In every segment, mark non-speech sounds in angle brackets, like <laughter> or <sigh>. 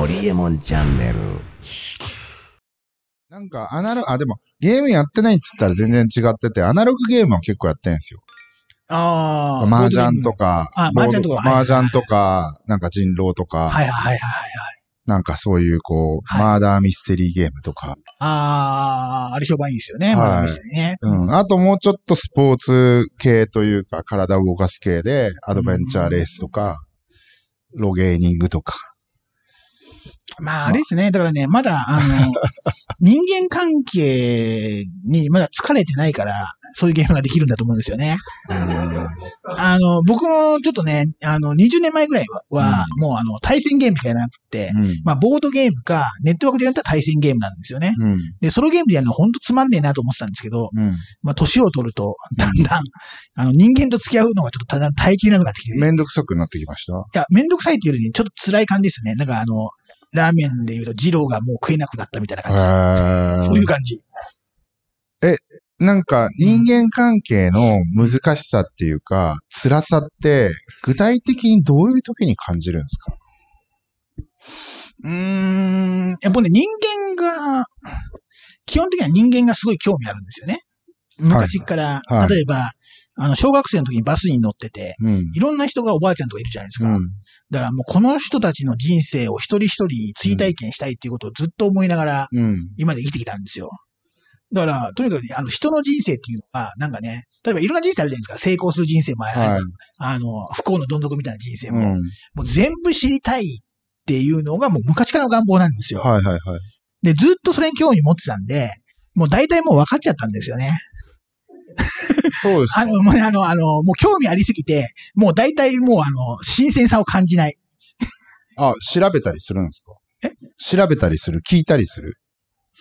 ホリエモンチャンネル。なんか、アナログ、あ、でも、ゲームやってないっつったら全然違ってて、アナログゲームは結構やってんですよ。ああ。麻雀とか、あ麻雀とか、麻雀とか、なんか人狼とか。はいはいはいはい。なんかそういう、こう、はい、マーダーミステリーゲームとか。ああ、あれ評判いいですよね、はい、マーダーミステリーね。うん。あともうちょっとスポーツ系というか、体を動かす系で、アドベンチャーレースとか、うん、ロゲーニングとか。まあ、あれですね。だからね、まだ、あの、<laughs> 人間関係にまだ疲れてないから、そういうゲームができるんだと思うんですよね。あの、僕もちょっとね、あの、20年前ぐらいは、うん、もうあの、対戦ゲームしかやらなくて、うん、まあ、ボードゲームか、ネットワークでやったら対戦ゲームなんですよね。うん、で、ソロゲームでやるのほんとつまんねえなと思ってたんですけど、まあ、年を取ると、だんだん、あの、人間と付き合うのがちょっとだ耐えきれなくなってきて。めんどくさくなってきましたいや、めんどくさいっていうよりちょっと辛い感じですね。なんかあの、ラーメンで言うと、二郎がもう食えなくなったみたいな感じ。そういう感じ。え、なんか人間関係の難しさっていうか、辛さって具体的にどういう時に感じるんですかうーん、やっぱね、人間が、基本的には人間がすごい興味あるんですよね。昔から、はい、例えば、あの、小学生の時にバスに乗ってて、うん、いろんな人がおばあちゃんとかいるじゃないですか。うん、だからもうこの人たちの人生を一人一人追体験したいっていうことをずっと思いながら、今で生きてきたんですよ。だから、とにかく、ね、あの、人の人生っていうのは、なんかね、例えばいろんな人生あるじゃないですか。成功する人生もあれば、はい、あの、不幸のどん底みたいな人生も、うん、もう全部知りたいっていうのがもう昔からの願望なんですよ。はいはいはい。で、ずっとそれに興味持ってたんで、もう大体もう分かっちゃったんですよね。そうです。あの、もう、ね、あの、あの、もう興味ありすぎて、もう大体もうあの、新鮮さを感じない。あ、調べたりするんですかえ調べたりする聞いたりする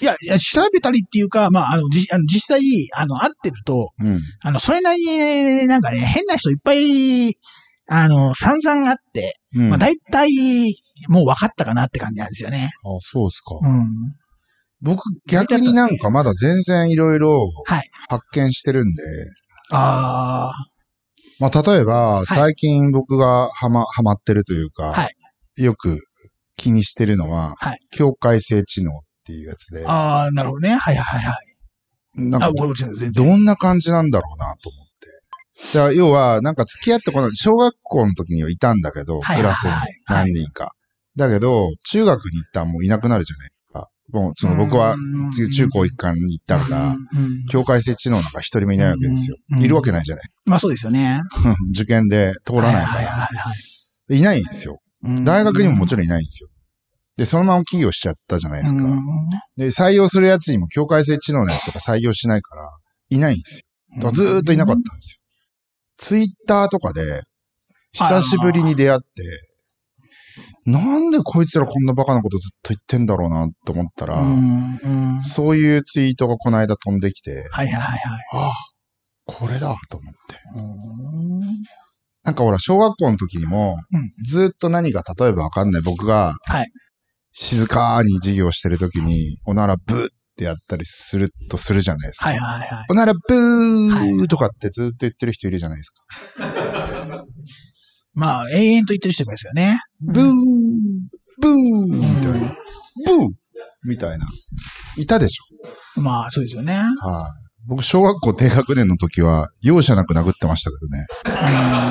いや、いや、調べたりっていうか、まあ、あの、じ、あの、実際、あの、会ってると、うん、あの、それなりに、なんかね、変な人いっぱい、あの、散々あって、うん、まあ、大体、もう分かったかなって感じなんですよね。あそうですか。うん。僕、逆になんかまだ全然いろいろ発見してるんで。ああ。まあ、例えば、最近僕がはま、はまってるというか、はい、よく気にしてるのは、はい、境界性知能っていうやつで。ああ、なるほどね。はいはいはい。なんか、どんな感じなんだろうなと思って。だから要は、なんか付き合ってこない。小学校の時にはいたんだけど、クラスに何人か。だけど、中学に行ったらもういなくなるじゃない。もう、その僕は中高一貫に行ったのが、境界性知能なんか一人もいないわけですよ。いるわけないじゃない。まあそうですよね。<laughs> 受験で通らないから。いないんですよ。大学にももちろんいないんですよ。で、そのまま起業しちゃったじゃないですか。で、採用するやつにも境界性知能のやつとか採用しないから、いないんですよ。ずーっといなかったんですよ。ツイッターとかで、久しぶりに出会って、なんでこいつらこんなバカなことずっと言ってんだろうなと思ったら、そういうツイートがこの間飛んできて、はいはいはい。ああ、これだと思って。なんかほら、小学校の時にも、ずっと何か例えばわかんない僕が、静かに授業してる時に、おならブーってやったりするとするじゃないですか。はいはいはい。おならブーとかってずっと言ってる人いるじゃないですか。<laughs> まあ、永遠と言ってる人もいますよね。ブー、ブー、みたいな。ブーみたいな。いたでしょ。まあ、そうですよね。はい、僕、小学校低学年の時は、容赦なく殴ってましたけどね。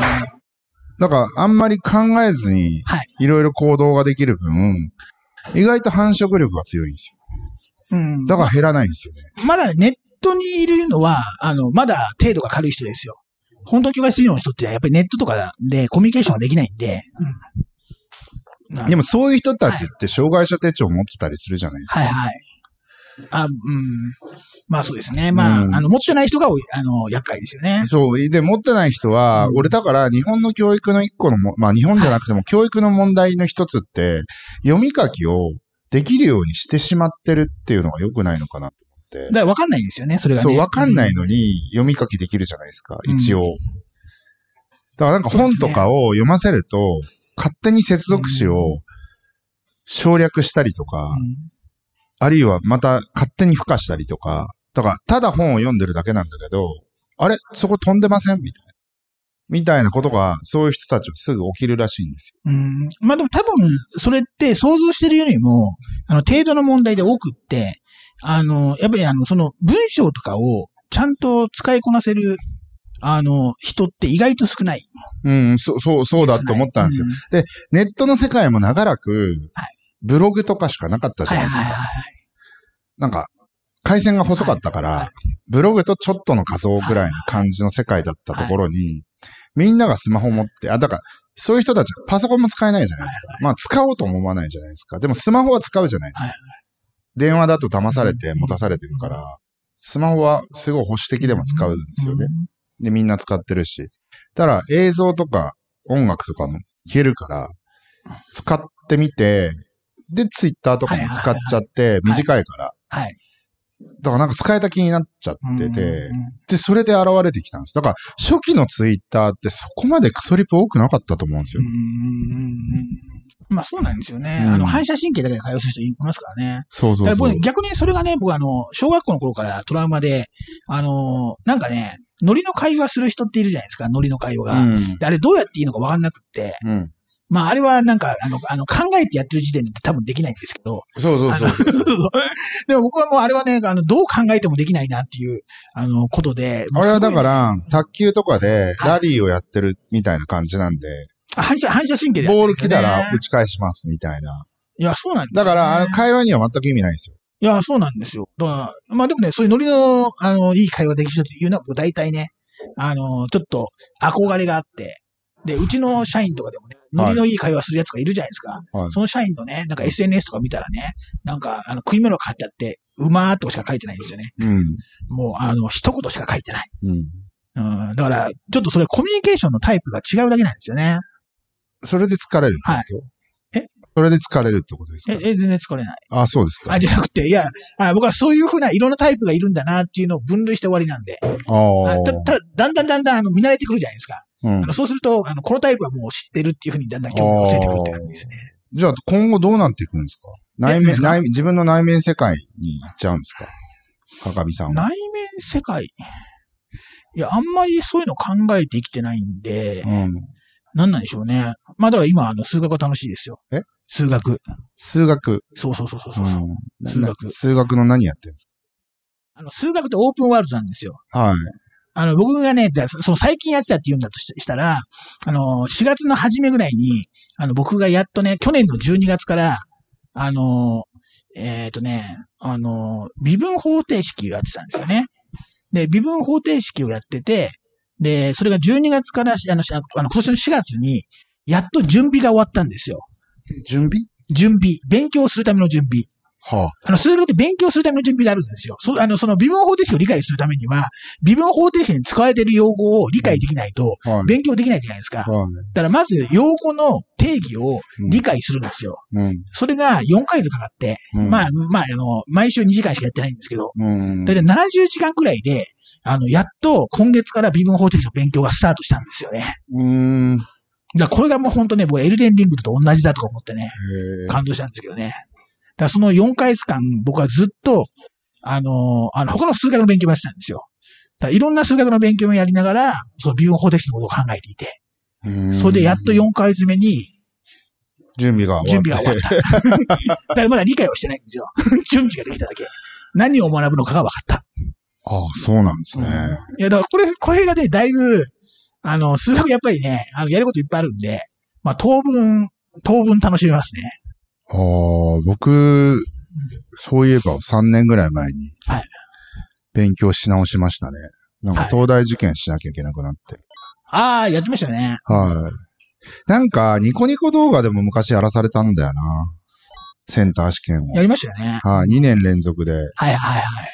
だから、あんまり考えずに、いろいろ行動ができる分、意外と繁殖力が強いんですよ。うん。だから減らないんですよね。まだネットにいるのは、あの、まだ程度が軽い人ですよ。本当にするような人ってやっぱりネットとかでコミュニケーションができないんで、うん、でもそういう人たちって障害者手帳持ってたりするじゃないですか。はい、はい、あ、うん。まあそうですね。まあ、うん、あの、持ってない人が、あの、厄介ですよね。そう。で、持ってない人は、うん、俺だから日本の教育の一個のまあ日本じゃなくても教育の問題の一つって、読み書きをできるようにしてしまってるっていうのが良くないのかな。だから分かんないんですよね、それが、ね、そう、分かんないのに読み書きできるじゃないですか、うん、一応。だからなんか本とかを読ませると、ね、勝手に接続詞を省略したりとか、うん、あるいはまた勝手に付加したりとか、とかただ本を読んでるだけなんだけど、あれそこ飛んでませんみたいな。みたいなことが、そういう人たちはすぐ起きるらしいんですよ。うん。まあでも多分、それって想像してるよりも、あの、程度の問題で多くって、あの、やっぱりあの、その文章とかをちゃんと使いこなせる、あの、人って意外と少ない。うん、そう、そう、そうだと思ったんですよ、うん。で、ネットの世界も長らく、ブログとかしかなかったじゃないですか。はいはいはいはい、なんか、回線が細かったから、はいはい、ブログとちょっとの画像ぐらいの感じの世界だったところに、はいはいみんながスマホ持って、あ、だから、そういう人たち、パソコンも使えないじゃないですか。まあ、使おうと思わないじゃないですか。でも、スマホは使うじゃないですか。電話だと騙されて持たされてるから、スマホはすごい保守的でも使うんですよね。で、みんな使ってるし。ただ映像とか音楽とかも消えるから、使ってみて、で、ツイッターとかも使っちゃって、短いから。はい。だからなんか使えた気になっちゃってて、うん、で、それで現れてきたんです。だから、初期のツイッターってそこまでクソリップ多くなかったと思うんですよ。うん、まあそうなんですよね。うん、あの、反射神経だけで通うす人いますからね。そうそうそう。逆にそれがね、僕あの、小学校の頃からトラウマで、あの、なんかね、ノリの会話する人っているじゃないですか、ノリの会話が。あれどうやっていいのかわかんなくって。うんまあ、あれはなんか、あの、あの考えてやってる時点で多分できないんですけど。そうそうそうそう。<laughs> でも僕はもうあれはね、あの、どう考えてもできないなっていう、あの、ことで。あれはだから、卓球とかでラリーをやってるみたいな感じなんで。反射、反射神経で、ね、ボール来たら打ち返しますみたいな。いや、そうなんです、ね、だから、会話には全く意味ないんですよ。いや、そうなんですよ。だまあでもね、そういうノリの、あの、いい会話できる人っていうのは大体ね、あの、ちょっと憧れがあって、で、うちの社員とかでもね、ノリのいい会話するやつがいるじゃないですか。はい、その社員のね、なんか SNS とか見たらね、なんか、あの、食い物買っちゃって、うまーっとしか書いてないんですよね。うん、もう、あの、一言しか書いてない。うん。うん、だから、ちょっとそれコミュニケーションのタイプが違うだけなんですよね。それで疲れるはい。それで疲れるってことですかえ、え、全然疲れない。あ、そうですか。あ、じゃなくて、いや、あ僕はそういうふうないろんなタイプがいるんだなっていうのを分類して終わりなんで。ああ。た、た、だんだんだんだん、あの、見慣れてくるじゃないですか。うん。あのそうすると、あの、このタイプはもう知ってるっていうふうにだんだん興味が教えてくるって感じですね。じゃあ、今後どうなっていくんですか内面、内、自分の内面世界に行っちゃうんですか赤みさんは。内面世界。いや、あんまりそういうの考えて生きてないんで、うん。何なんでしょうね。まあだから今、あの、数学は楽しいですよ。え数学。数学。そうそうそうそうそう、うん、数学。数学の何やってるんですかあの、数学ってオープンワールドなんですよ。はい。あの、僕がね、そう最近やってたって言うんだとしたら、あの、4月の初めぐらいに、あの、僕がやっとね、去年の12月から、あの、えっ、ー、とね、あの、微分方程式をやってたんですよね。で、微分方程式をやってて、で、それが12月から、あの、あの今年の4月に、やっと準備が終わったんですよ。準備準備。勉強するための準備。はあ、あの、数学って勉強するための準備であるんですよ。そあの、その微分方程式を理解するためには、微分方程式に使われている用語を理解できないと、勉強できないじゃないですか。はいだからまず、用語の定義を理解するんですよ。うん、それが4回ずかかって、うん、まあ、まあ、あの、毎週2時間しかやってないんですけど、うん、だいたい70時間くらいで、あの、やっと今月から微分方程式の勉強がスタートしたんですよね。うんだからこれがもう本当ね、僕エルデンリングと同じだとか思ってね、感動したんですけどね。だその4ヶ月間、僕はずっと、あのー、あの、他の数学の勉強もやってたんですよ。だいろんな数学の勉強もやりながら、その微分方程式のことを考えていて。それでやっと4ヶ月目に、準備が準備が終わった。<laughs> だからまだ理解はしてないんですよ。<laughs> 準備ができただけ。何を学ぶのかが分かった。ああ、そうなんですね。いや、だからこれ、これがね、だいぶ、あの、数学やっぱりね、あの、やることいっぱいあるんで、まあ、当分、当分楽しめますね。ああ、僕、そういえば3年ぐらい前に、はい。勉強し直しましたね。なんか東大受験しなきゃいけなくなって。ああ、やってましたね。はい。なんか、ニコニコ動画でも昔やらされたんだよな。センター試験を。やりましたよね。はい、2年連続で。はいはいはい。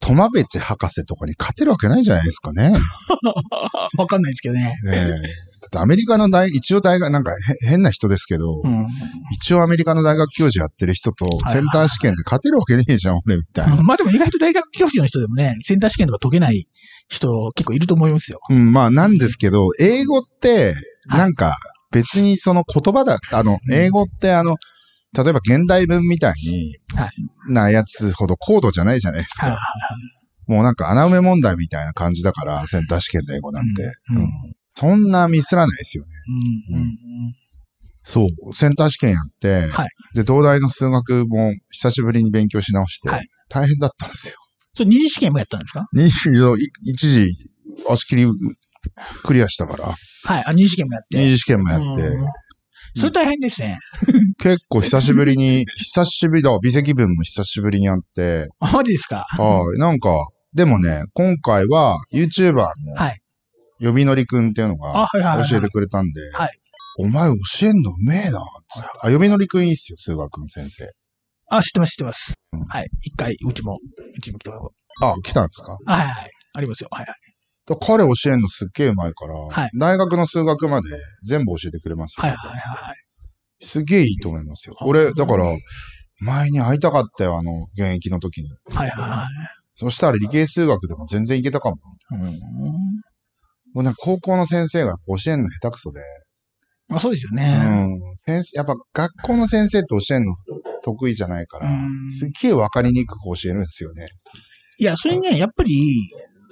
トマベチ博士とかに勝てるわけないじゃないですかね。<laughs> わかんないですけどね。ええー、だってアメリカの大、一応大学、なんか変な人ですけど、うん、一応アメリカの大学教授やってる人と、センター試験で勝てるわけねえじゃん、俺、みたいな、<laughs> まあでも意外と大学教授の人でもね、センター試験とか解けない人結構いると思いますよ。うん、まあなんですけど、英語って、なんか別にその言葉だ、あの、英語ってあの、例えば現代文みたいに、なやつほど高度じゃないじゃないですか。もうなんか穴埋め問題みたいな感じだから、センター試験の英語なんて。うんうん、そんなミスらないですよね。うんうんそう、センター試験やって、はい、で、東大の数学も久しぶりに勉強し直して、はい、大変だったんですよ。それ二次試験もやったんですか二次、一時、足切り、クリアしたから。はい、あ、二次試験もやって。二次試験もやって。それ大変ですね。結構久しぶりに、久しぶりだ、微積分も久しぶりにあって。マジですかはい。なんか、でもね、今回は YouTuber の、はい。よみのりくんっていうのが、ははいい教えてくれたんで、はい。お前教えんのうめえな。あ、よみのりくんいいっすよ、数学の先生。あ、知ってます、知ってます。はい。一回、うちも、うちも来た。あ、来たんですかはいはい。ありますよ。はいはい。彼教えるのすっげえうまいから、はい、大学の数学まで全部教えてくれますよ、ね。はいはいはい。すげえいいと思いますよ。俺、だから、前に会いたかったよ、あの、現役の時に。はいはいはい。そしたら理系数学でも全然いけたかも、うんもう高校の先生が教えるの下手くそで。まあそうですよね。うん。先生、やっぱ学校の先生って教えるの得意じゃないから、すっげえわかりにくく教えるんですよね。いや、それね、やっぱり、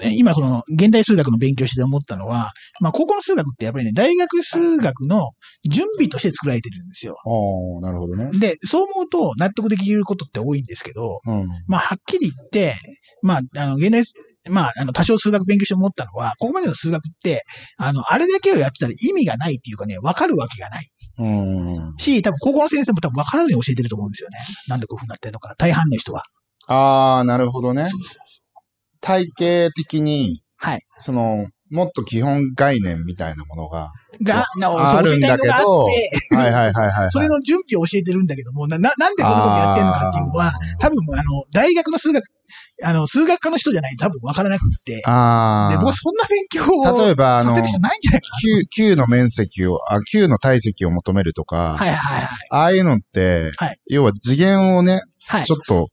今その、現代数学の勉強して思ったのは、まあ、高校の数学ってやっぱりね、大学数学の準備として作られてるんですよ。ああ、なるほどね。で、そう思うと納得できることって多いんですけど、うん、まあ、はっきり言って、まあ、あの、現代、まあ、あの、多少数学勉強して思ったのは、ここまでの数学って、あの、あれだけをやってたら意味がないっていうかね、わかるわけがない。うん。し、多分高校の先生も多分わからずに教えてると思うんですよね。なんでこういうふうになってるのか、大半の人は。ああ、なるほどね。そうそう体系的に、はい。その、もっと基本概念みたいなものが、が、なお、るれだけて、はいはいはいはい。それの準備を教えてるんだけども、な、なんでこんなことやってんのかっていうのは、多分あの、大学の数学、あの、数学科の人じゃないと多分わからなくて、あで、僕そんな勉強を、例えば、あの、Q の面積を、あ、Q の体積を求めるとか、はいはいはい。ああいうのって、はい、要は次元をね、はい、ちょっと、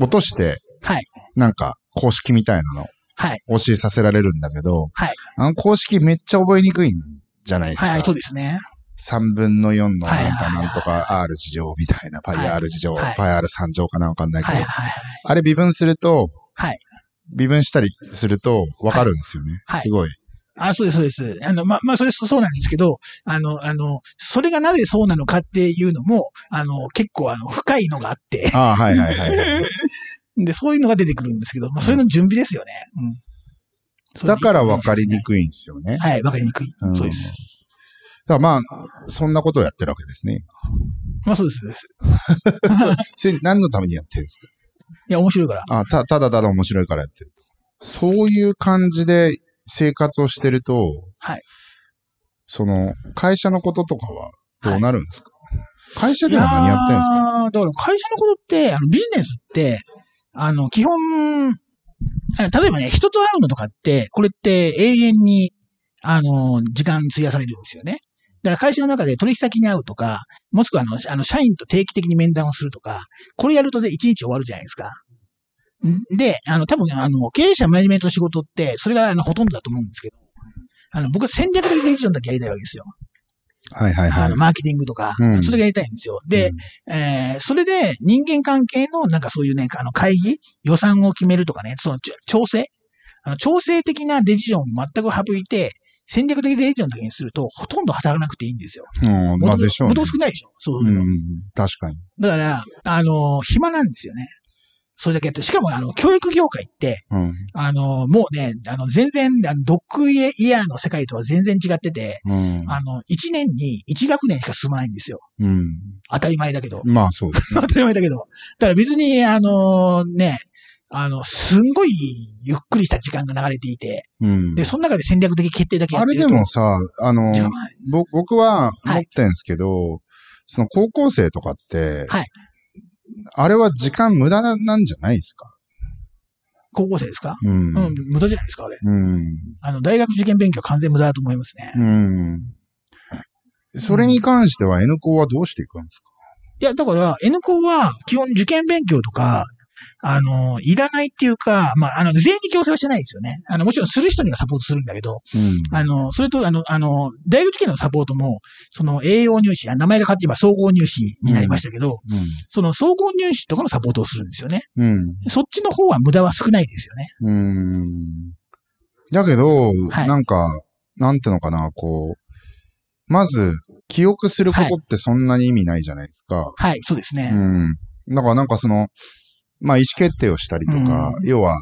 落として、はい。なんか、公式みたいなの、はい。教えさせられるんだけど、はい。あの公式めっちゃ覚えにくいんじゃないですか。はい、そうですね。3分の4のなんかなんとか R 事情みたいな、π R 事乗、π R3 乗かなわかんないけど、あれ微分すると、はい。微分したりするとわかるんですよね。はい。すごい。あ、そうです、そうです。あの、ま、まあ、それ、そうなんですけど、あの、あの、それがなぜそうなのかっていうのも、あの、結構、あの、深いのがあって。あはいはいはい。<laughs> で、そういうのが出てくるんですけど、まあ、それの準備ですよね。うん。だから分かりにくいんですよね。はい、分かりにくい。うん、そうです。だまあ、そんなことをやってるわけですね。まあそうです。そ <laughs> れ何のためにやってるんですかいや、面白いから。あた、ただただ面白いからやってる。そういう感じで生活をしてると、はい。その、会社のこととかはどうなるんですか、はい、会社では何やってるんですかああ、だから会社のことって、あのビジネスって、あの、基本、例えばね、人と会うのとかって、これって永遠に、あの、時間費やされるんですよね。だから会社の中で取引先に会うとか、もしくはあの、あの社員と定期的に面談をするとか、これやるとで1日終わるじゃないですか。で、あの、多分、あの、経営者マネジメントの仕事って、それがあのほとんどだと思うんですけど、あの、僕は戦略的ディジョンだけやりたいわけですよ。はいはいはい。あのマーケティングとか、うん、それがやりたいんですよ。で、うん、えー、それで人間関係のなんかそういうね、あの会議、予算を決めるとかね、その調整、あの調整的なデジションを全く省いて、戦略的デジションの時にすると、ほとんど働かなくていいんですよ。うん、まあでしょう、ね。無駄少ないでしょ。そういうの。うん、確かに。だから、あのー、暇なんですよね。それだけやって、しかもあの、教育業界って、うん、あの、もうね、あの、全然、あのドックイヤーの世界とは全然違ってて、うん、あの、1年に1学年しか進まないんですよ。うん、当たり前だけど。まあそうです、ね、当たり前だけど。だから別に、あの、ね、あの、すんごいゆっくりした時間が流れていて、うん、で、その中で戦略的決定だけやってるあれでもさ、あの、僕は持ってんですけど、はい、その高校生とかって、はい、あれは時間無駄なんじゃないですか高校生ですか、うん、うん、無駄じゃないですか、あれ。うん。あの、大学受験勉強完全無駄だと思いますね。うん。それに関しては N 校はどうしていくんですか、いや、だから N 校は基本受験勉強とか、あの、いらないっていうか、まあ、あの、全員に強制はしてないですよね。あの、もちろんする人にはサポートするんだけど、うん、あの、それと、あの、あの、大学受験のサポートも、その、栄養入試、名前が変わってえば総合入試になりましたけど、うん、その、総合入試とかのサポートをするんですよね。うん、そっちの方は無駄は少ないですよね。だけど、はい、なんか、なんていうのかな、こう、まず、記憶することってそんなに意味ないじゃないですか。はい、はい、そうですね。うん。だからなんかその、まあ、意思決定をしたりとか、うん、要は、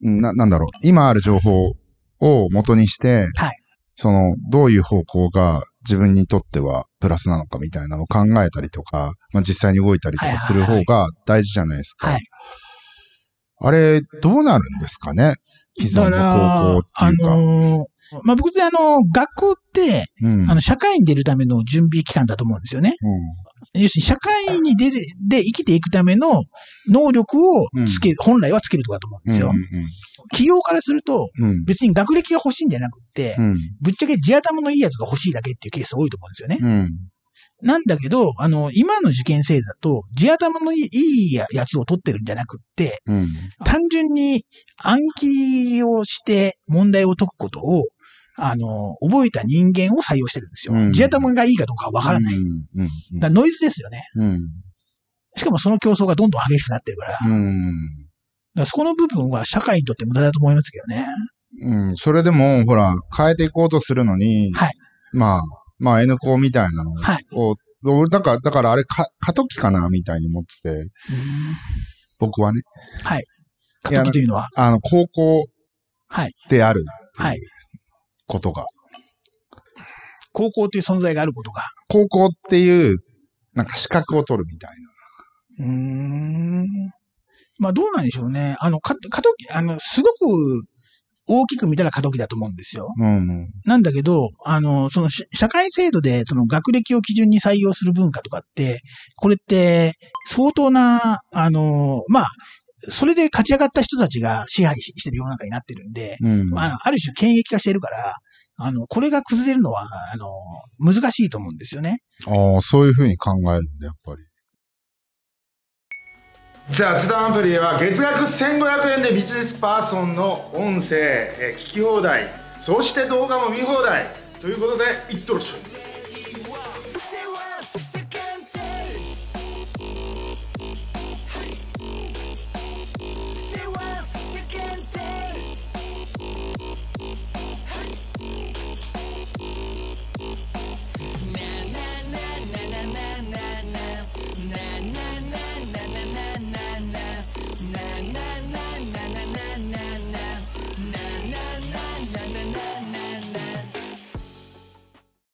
な、なんだろう、今ある情報を元にして、はい、その、どういう方向が自分にとってはプラスなのかみたいなのを考えたりとか、まあ、実際に動いたりとかする方が大事じゃないですか。はいはいはい、あれ、どうなるんですかね既存の高校っていうか。まあ、僕ってあの、学校って、うん、あの、社会に出るための準備期間だと思うんですよね。要するに社会に出で生きていくための能力をつけ、うん、本来はつけるとかだと思うんですよ。うんうん企業からすると、別に学歴が欲しいんじゃなくって、うん、ぶっちゃけ地頭のいいやつが欲しいだけっていうケース多いと思うんですよね。うんなんだけど、あの、今の受験生だと、地頭のいいやつを取ってるんじゃなくって、うん、単純に暗記をして問題を解くことを、あの、覚えた人間を採用してるんですよ。うん、地頭がいいかどうかはわからない。うんうんうん、だノイズですよね、うん。しかもその競争がどんどん激しくなってるから。うん、からそこの部分は社会にとって無駄だと思いますけどね。うん、それでも、ほら、変えていこうとするのに、はい、まあ、まあ N 校みたいなのを、はい、だから、だからあれか、過渡期かなみたいに思ってて、僕はね。はい。過渡期というのはあの、高校である。い。はいことが。高校っていう存在があることが。高校っていう、なんか資格を取るみたいな。うーん。まあどうなんでしょうね。あの、か、過渡期、あの、すごく大きく見たら過渡期だと思うんですよ。うん、うん、なんだけど、あの、その社会制度でその学歴を基準に採用する文化とかって、これって相当な、あの、まあ、それで勝ち上がった人たちが支配してる世の中になってるんで、うん、まあ、ある種権益化してるから、あの、これが崩れるのは、あの、難しいと思うんですよね。ああ、そういうふうに考えるんで、やっぱり。雑談アプリでは月額1500円でビジネスパーソンの音声、え聞き放題、そして動画も見放題ということで、いっとるっしょ。